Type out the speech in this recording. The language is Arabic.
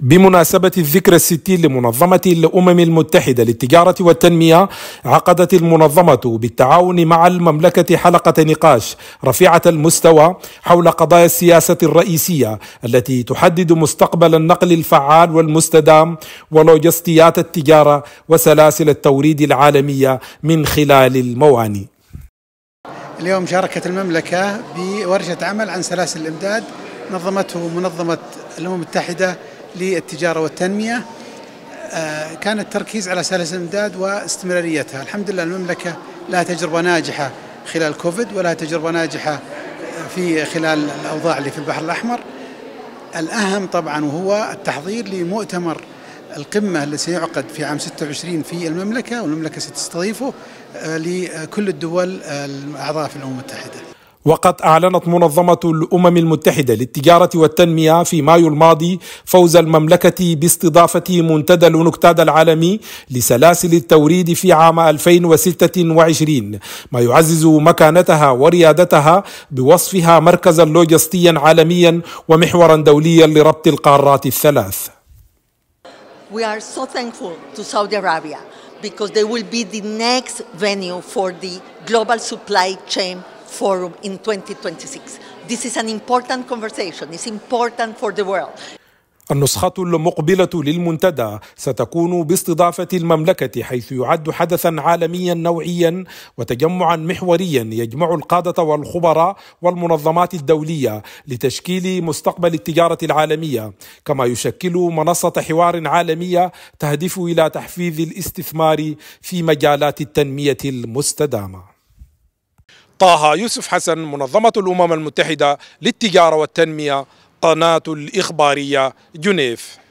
بمناسبة الذكرى الستين لمنظمة الأمم المتحدة للتجارة والتنمية عقدت المنظمة بالتعاون مع المملكة حلقة نقاش رفيعة المستوى حول قضايا السياسة الرئيسية التي تحدد مستقبل النقل الفعال والمستدام ولوجستيات التجارة وسلاسل التوريد العالمية من خلال الموانئ اليوم شاركت المملكة بورشة عمل عن سلاسل الإمداد نظمته منظمة الأمم المتحدة للتجارة والتنمية آه، كان التركيز على سلاسل الامداد واستمراريتها الحمد لله المملكة لها تجربة ناجحة خلال كوفيد ولها تجربة ناجحة في خلال الأوضاع اللي في البحر الأحمر الأهم طبعا وهو التحضير لمؤتمر القمة اللي سيعقد في عام 26 في المملكة والمملكة ستستضيفه آه، لكل الدول آه، الأعضاء في الأمم المتحدة وقد أعلنت منظمة الأمم المتحدة للتجارة والتنمية في مايو الماضي فوز المملكة باستضافة منتدى لونكتاد العالمي لسلاسل التوريد في عام 2026 ما يعزز مكانتها وريادتها بوصفها مركزا لوجستيا عالميا ومحورا دوليا لربط القارات الثلاث We are so thankful to Saudi Arabia because they will be the next venue for the global supply chain Forum in 2026. This is an important conversation. It's important for the world. النسخة المقبلة للمنتدى ستكون باستضافة المملكة حيث يعد حدثا عالميا نوعيا وتجمعا محوريا يجمع القادة والخبراء والمنظمات الدولية لتشكيل مستقبل التجارة العالمية كما يشكل منصة حوار عالمية تهدف إلى تحفيز الاستثمار في مجالات التنمية المستدامة طه يوسف حسن منظمة الأمم المتحدة للتجارة والتنمية قناة الإخبارية جنيف